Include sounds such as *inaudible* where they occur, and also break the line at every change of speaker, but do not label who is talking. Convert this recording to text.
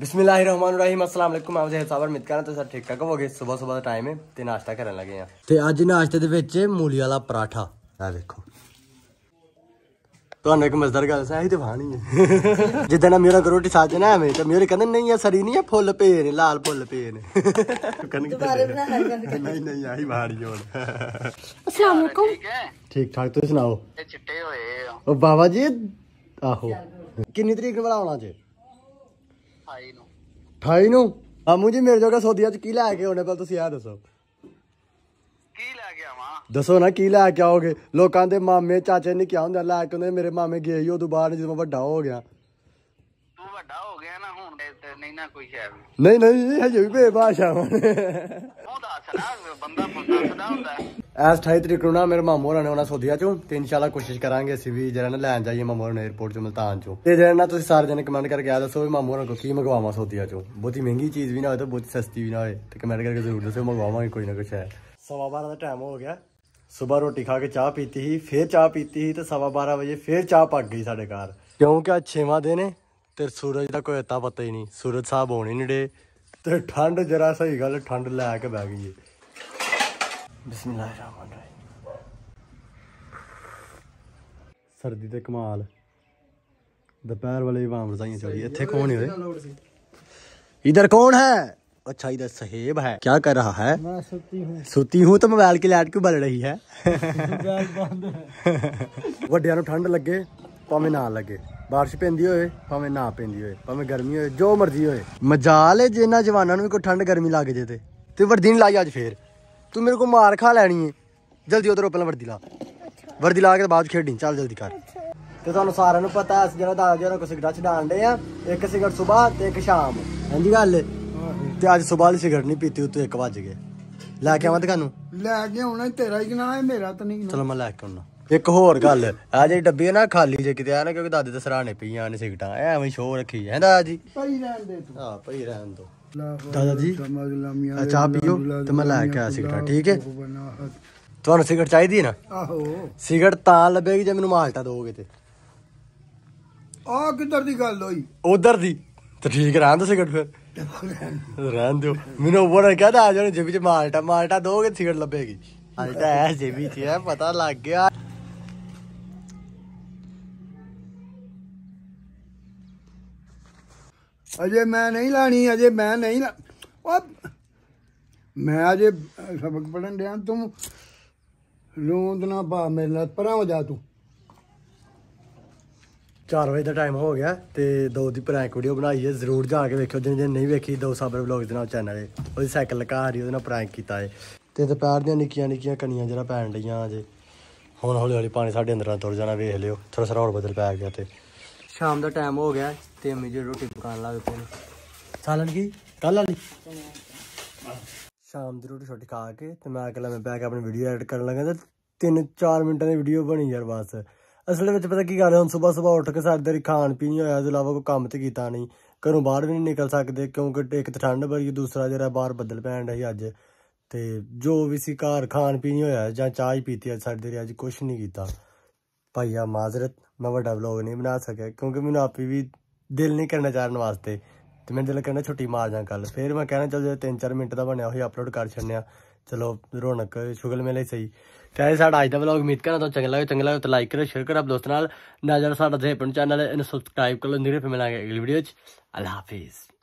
ਬਿਸਮਿਲ੍ਲਾਹਿਰਰਹਿਮਾਨਿਰਰਹੀਮ ਅਸਲਾਮ ਅਲੈਕੁਮ ਆਮ ਜੀ ਸਾਬਰ ਮਿਤ ਕਰਾਂ ਤੇ ਸਰ ਠੀਕ ਠਾਕ ਹੋਗੇ ਸਵੇਰ ਸਵੇਰ ਦਾ ਟਾਈਮ ਹੈ ਤੇ ਨਾਸ਼ਤਾ ਕਰਨ ਲੱਗੇ ਆ ਤੇ ਅੱਜ ਨਾਸ਼ਤੇ ਦੇ ਵਿੱਚ ਮੂਲੀ ਵਾਲਾ ਪਰਾਠਾ ਆ ਦੇਖੋ ਤੁਹਾਨੂੰ ਇੱਕ ਮਜ਼ਦਾਰ ਗੱਲ ਸਾਹੀ ਤੇ ਵਾਣੀ ਹੈ ਜਿੱਦਾਂ ਨਾ ਮੇਰਾ ਰੋਟੀ ਸਾਜ ਨਾ ਐਵੇਂ ਤੇ ਮੇਰੇ ਕਹਿੰਦੇ ਨਹੀਂ ਆ ਸਰੀ ਨਹੀਂ ਆ ਫੁੱਲ ਪੇ ਨੇ ਲਾਲ ਫੁੱਲ ਪੇ ਨੇ ਨਹੀਂ ਨਹੀਂ ਆਹੀ ਵਾੜੀ ਹੋਣ ਅਸਲਾਮ ਅਲੈਕੁਮ ਠੀਕ ਠਾਕ ਤੁਸੀਂ ਸੁਣਾਓ ਚਿੱਟੇ ਹੋਏ ਉਹ ਬਾਬਾ ਜੀ ਆਹੋ ਕਿੰਨੀ ਤਰੀਕ ਨੂੰ ਬਣਾਉਣਾ ਜੇ 28 ਨੂੰ 28 ਨੂੰ ਆਮੂ ਜੀ ਮੇਰੇ ਜੋਗਾ ਸੋਦੀਆ ਚ ਕੀ ਲੈ ਕੇ ਆਉਣੇ ਪਹਿਲਾਂ ਤੁਸੀਂ ਆ ਦੱਸੋ ਕੀ ਲੈ ਕੇ ਆਵਾਂ ਦੱਸੋ ਨਾ ਕੀ ਲੈ ਕੇ ਆਓਗੇ ਲੋਕਾਂ ਦੇ ਮਾਮੇ ਚਾਚੇ ਨੇ ਕਿਹਾ ਹੁੰਦਾ ਲੈ ਕੇ ਉਹਨੇ ਮੇਰੇ ਮਾਮੇ ਗਏ ਹੀ ਉਦੋਂ ਬਾਅਦ ਜਦੋਂ ਵੱਡਾ ਹੋ ਗਿਆ ਤੂੰ ਵੱਡਾ ਹੋ ਗਿਆ ਨਾ ਹੁਣ ਤੇ ਨਹੀਂ ਨਾ ਕੋਈ ਸ਼ਾਇਦ ਨਹੀਂ ਨਹੀਂ ਹਜੇ ਵੀ ਬੇਬਾਸ਼ਾ ਹੁਣ ਉਹਦਾ ਐਸ 28 ਤਰੀਕ ਨੂੰ ਨਾ ਮੇਰੇ ਮਾਮੂ ਹੋਰਾਂ ਨੇ ਸੋਧਿਆ ਚੋਂ ਤੇ ਇਨਸ਼ਾਅੱਲਾ ਕੋਸ਼ਿਸ਼ ਕਰਾਂਗੇ ਅਸੀਂ ਵੀ ਜਿਹੜਾ ਨਾ ਲੈਣ ਜਾਈਏ ਮਾਮੂ ਨੇ 에어ਪੋਰਟ ਚੋਂ ਮਲਤਾਨ ਚੋਂ ਤੇ ਜਿਹੜਾ ਨਾ ਤੁਸੀਂ ਸਾਰੇ ਜਣੇ ਕਮੈਂਟ ਕਰਕੇ ਆ ਦੱਸੋ ਵੀ ਮਾਮੂ ਨੂੰ ਕੋ ਕੀ ਮੰਗਵਾਵਾਂ ਸੋਧਿਆ ਚੋਂ ਬਹੁਤੀ ਮਹਿੰਗੀ ਚੀਜ਼ ਵੀ ਨਾ ਹੋਵੇ ਤੇ ਬਹੁਤੀ ਸਸਤੀ ਵੀ ਨਾ ਹੋਵੇ ਤੇ ਕਮੈਂਟ ਕਰਕੇ ਜ਼ਰੂਰ ਦੱਸੋ ਮੰਗਵਾਵਾਂਗੇ ਕੋਈ ਨਾ ਕੁਛ ਹੈ ਸਵਾ 12 ਦਾ ਟਾਈਮ ਹੋ ਗਿਆ ਸਵੇਰ ਰੋਟੀ ਖਾ ਕੇ ਚਾਹ ਪੀਤੀ ਸੀ ਫੇਰ ਚਾਹ ਪੀਤੀ ਸੀ ਤੇ ਸਵਾ 12 ਵਜੇ ਫੇਰ ਚਾਹ ਪੱਕ ਗਈ ਸਾਡੇ ਘਰ ਕਿਉਂਕਿ ਅੱਜ 6ਵਾਂ ਦਿਨ ਹੈ ਤੇ ਸੂਰਜ ਦਾ ਕੋਈ ਅਤਾ ਪਤਾ ਹੀ ਨਹੀਂ ਸੂਰਜ ਸਾਹਿਬ ਹੋਣੇ ਨੇੜੇ ਤੇ ਠੰਡ ਜਰਾ ਸਹੀ ਗੱਲ ਠੰਡ ਲੈ ਕੇ ਬਹਿ ਗਈ ਬਿਸਮਿਲ੍ਲਾਹਿਰਰਹਿਮਾਨਿਰਰਹੀਮ ਸਰਦੀ दोपहर वाले भी वहां रजाइयां चढ़ी इतने कौन है इधर कौन है अच्छा इधर सहेब है क्या कर रहा है मैं सुती हूँ तो मोबाइल की लाइट क्यों बल रही है, *laughs* वो ठंड लगे भावे तो ना लगे ਬਾਰਿਸ਼ ਪੈਂਦੀ ਹੋਵੇ ਭਾਵੇਂ ਨਾ ਪੈਂਦੀ ਹੋਵੇ ਭਾਵੇਂ ਗਰਮੀ ਹੋਵੇ ਜੋ ਮਰਜ਼ੀ ਹੋਵੇ ਮਜਾਲ ਹੈ ਜੇ ਇਹਨਾਂ ਜਵਾਨਾਂ ਨੂੰ ਕੋਈ ਠੰਡ ਗਰਮੀ ਲੱਗ ਜੇ ਤੇ ਤੇ ਵਰਦੀ ਨਹੀਂ ਲਾਈ ਅੱਜ ਫੇਰ ਤੂੰ ਮੇਰੇ ਕੋ ਮਾਰ ਖਾ ਲੈਣੀ ਹੈ ਜਲਦੀ ਉਧਰੋਂ ਪਹਿਲਾਂ ਵਰਦੀ ਲਾ ਵਰਦੀ ਲਾ ਕੇ ਬਾਅਦ ਖੇਡੀ ਚੱਲ ਜਲਦੀ ਕਰ ਤੇ ਤੁਹਾਨੂੰ ਸਾਰਿਆਂ ਨੂੰ ਪਤਾ ਅਸੀਂ ਜਿਹੜਾ ਦਾਦਾ ਜਿਹੜਾ ਕੋ ਸਿਗਰਟ ਛਡਾਣ ਦੇ ਆ ਇੱਕ ਸਿਗਰਟ ਸਵੇਰ ਤੇ ਇੱਕ ਸ਼ਾਮ ਹਾਂਜੀ ਗੱਲ ਤੇ ਅੱਜ ਸਵੇਰ ਵਾਲੀ ਸਿਗਰਟ ਨਹੀਂ ਪੀਤੀ ਉਤੋਂ 1 ਵਜ ਗਏ ਲੈ ਕੇ ਆਵਾਂ ਤੁਹਾਨੂੰ ਲੈ ਕੇ ਆਉਣਾ ਤੇਰਾ ਹੀ ਕਿਨਾਂ ਹੈ ਮੇਰਾ ਤਾਂ ਨਹੀਂ ਚਲੋ ਮੈਂ ਲੈ ਕੇ ਆਉਣਾ ਇੱਕ ਹੋਰ ਗੱਲ ਆ ਜਿਹੜੀ ਡੱਬੀ ਨਾ ਖਾਲੀ ਜੇ ਕਿਤੇ ਆ ਨਾ ਕਿਉਂਕਿ ਦਾਦੇ ਦੇ ਸਰਾਣੇ ਪਈਆਂ ਨੇ ਸਿਗਟਾਂ ਐਵੇਂ ਸ਼ੋਰ ਰੱਖੀ ਜਾਂਦਾ ਜੀ ਪਈ ਰਹਿਣ ਦੇ ਤੂੰ ਹਾਂ ਪਈ ਰਹਿਣ ਦੋ ਦਾਦਾ ਜੀ ਆ ਚਾਹ ਪੀਓ ਤੇ ਮੈਂ ਲੈ ਕੇ ਆ ਸਿਗਟਾਂ ਠੀਕ ਹੈ ਤੁਹਾਨੂੰ ਸਿਗਟ ਚਾਹੀਦੀ ਨਾ ਆਹੋ ਸਿਗਟ ਤਾਂ ਲੱਭੇਗੀ ਜੇ ਮੈਨੂੰ ਮਾਲਟਾ ਦੋਗੇ ਤੇ ਆ ਕਿੱਧਰ ਦੀ ਗੱਲ ਹੋਈ ਉਧਰ ਦੀ ਤੇ ਠੀਕ ਰਹਿਣ ਦੋ ਸਿਗਟ ਫਿਰ ਰਹਿਣ ਦਿਓ ਮੈਨੂੰ ਬੜਾ ਕਹਦਾ ਆ ਜਾਣੇ ਜੇ ਵਿੱਚ ਮਾਲਟਾ ਮਾਲਟਾ ਦੋਗੇ ਸਿਗਟ ਲੱਭੇਗੀ ਮਾਲਟਾ ਐ ਜੇ ਵੀ ਤੇ ਪਤਾ ਲੱਗ ਗਿਆ ਅਜੇ ਮੈਂ ਨਹੀਂ ਲਾਣੀ ਅਜੇ ਮੈਂ ਨਹੀਂ ਉਹ ਮੈਂ ਅਜੇ ਸਬਕ ਪੜਨ ਡਿਆ ਤੂੰ ਲੋਂਦ ਨਾ ਪਾ ਮੇਰੇ ਨਾਲ ਪਰਾਂ ਹੋ ਜਾ ਤੂੰ 4 ਵਜੇ ਦਾ ਟਾਈਮ ਹੋ ਗਿਆ ਤੇ ਦੋ ਦੀ ਪ੍ਰੈਂਕ ਵੀਡੀਓ ਬਣਾਈ ਹੈ ਜ਼ਰੂਰ ਜਾ ਕੇ ਵੇਖਿਓ ਜਿਹਨੇ ਨਹੀਂ ਵੇਖੀ ਦੋ ਸਾਬਰ ਵਲੌਗਸ ਦੇ ਨਾਲ ਚੈਨਲ ਦੇ ਉਹਦੀ ਸਾਈਕਲ ਲਕਾ ਰਹੀ ਉਹਦੇ ਨਾਲ ਪ੍ਰੈਂਕ ਕੀਤਾ ਹੈ ਤੇ ਦੁਪਹਿਰ ਦੀਆਂ ਨਿੱਕੀਆਂ ਨਿੱਕੀਆਂ ਕਣੀਆਂ ਜਿਹੜਾ ਪੈਣ ਡੀਆਂ ਅਜੇ ਹੁਣ ਹੌਲੀ ਹੌਲੀ ਪਾਣੀ ਸਾਡੇ ਅੰਦਰਾਂ ਤੁਰ ਜਾਣਾ ਵੇਖ ਲਿਓ ਥੋੜਾ ਸਾਰਾ ਹੋਰ ਬਦਲ ਪੈ ਗਿਆ ਤੇ ਸ਼ਾਮ ਦਾ ਟਾਈਮ ਹੋ ਗਿਆ ਤੇ ਅਮੀ ਜੀ ਰੋਟੀ ਪਕਾਣ ਲੱਗ ਪਏ ਸਾਲਣ ਕੀ ਕੱਲ ਵਾਲੀ ਸ਼ਾਮ ਦੀ ਰੋਟੀ ਛੋਟੀ ਖਾ ਕੇ ਤੇ ਮੈਂ ਅਗਲਾ ਮੈਂ ਬੈਕ ਆਪਣੀ ਵੀਡੀਓ ਐਡਿਟ ਕਰਨ ਲੱਗਾ ਤੇ ਤਿੰਨ ਚਾਰ ਮਿੰਟਾਂ ਦੀ ਵੀਡੀਓ ਬਣੀ ਯਾਰ ਬਸ ਅਸਲ ਵਿੱਚ ਪਤਾ ਕੀ ਗੱਲ ਹੈ ਹੁਣ ਸਵੇਰ ਸਵੇਰ ਉੱਠ ਕੇ ਸਾਡੇ ਖਾਣ ਪੀਣ ਹੀ ਹੋਇਆ ਤੋਂ ਇਲਾਵਾ ਕੋਈ ਕੰਮ ਤੇ ਕੀਤਾ ਨਹੀਂ ਘਰੋਂ ਬਾਹਰ ਵੀ ਨਹੀਂ ਨਿਕਲ ਸਕਦੇ ਕਿਉਂਕਿ ਇੱਕ ਤਾਂ ਠੰਡ ਬਰੀ ਦੂਸਰਾ ਜਿਹੜਾ ਬਾਹਰ ਬੱਦਲ ਪੈਣ ਰਹੀ ਅੱਜ ਤੇ ਜੋ ਵੀ ਸੀ ਘਰ ਖਾਣ ਪੀਣ ਹੋਇਆ ਜਾਂ ਚਾਹ ਹੀ ਪੀਤੀ ਅੱਜ ਸਾਡੇ ਦੇ ਅੱਜ ਕੁਝ ਨਹੀਂ ਕੀਤਾ ਭਾਈਆ ਮਾਜ਼ਰਤ ਮੈਂ ਵੱਡਾ ਵਲੌਗ ਨਹੀਂ ਬਣਾ ਸਕਿਆ ਕਿਉਂਕਿ ਮੈਨੂੰ ਆਪੀ ਵੀ ਦਿਲ ਨਹੀਂ ਕਰਨਾ ਚਾਰਨ ਵਾਸਤੇ ਤੇ ਮੈਂ ਦਿਲ ਕਰਨਾ ਛੁੱਟੀ ਮਾਰ ਜਾ ਕੱਲ ਫਿਰ ਮੈਂ ਕਹਿਣਾ ਚਲ ਜੇ 3-4 ਮਿੰਟ ਦਾ ਬਣਿਆ ਹੋਇਆ ਅਪਲੋਡ ਕਰ ਛੱਡਿਆ ਚਲੋ ਰੌਣਕ ਸ਼ੁਗਲ ਮੇਲੇ ਸਹੀ ਤੇ ਸਾਡਾ ਅੱਜ ਦਾ ਵਲੌਗ ਉਮੀਦ ਕਰਾਂ ਤੁਹਾਨੂੰ ਚੰਗਾ ਲੱਗੇ ਚੰਗਾ ਲੱਗੇ ਤਾਂ ਲਾਈਕ ਕਰੋ ਸ਼ੇਅਰ ਕਰੋ ਆਪ ਦੋਸਤਾਂ ਨਾਲ ਨਾ ਸਾਡਾ ਦੇਪਨ ਚੈਨਲ ਇਹਨੂੰ ਸਬਸਕ੍ਰਾਈਬ ਕਰ ਲਓ ਨਿਰੇ ਫਿਰ ਮਿਲਾਂਗੇ ਅਗਲੀ ਵੀਡੀਓ 'ਚ ਅੱਲਾ ਹਾਫਿਜ਼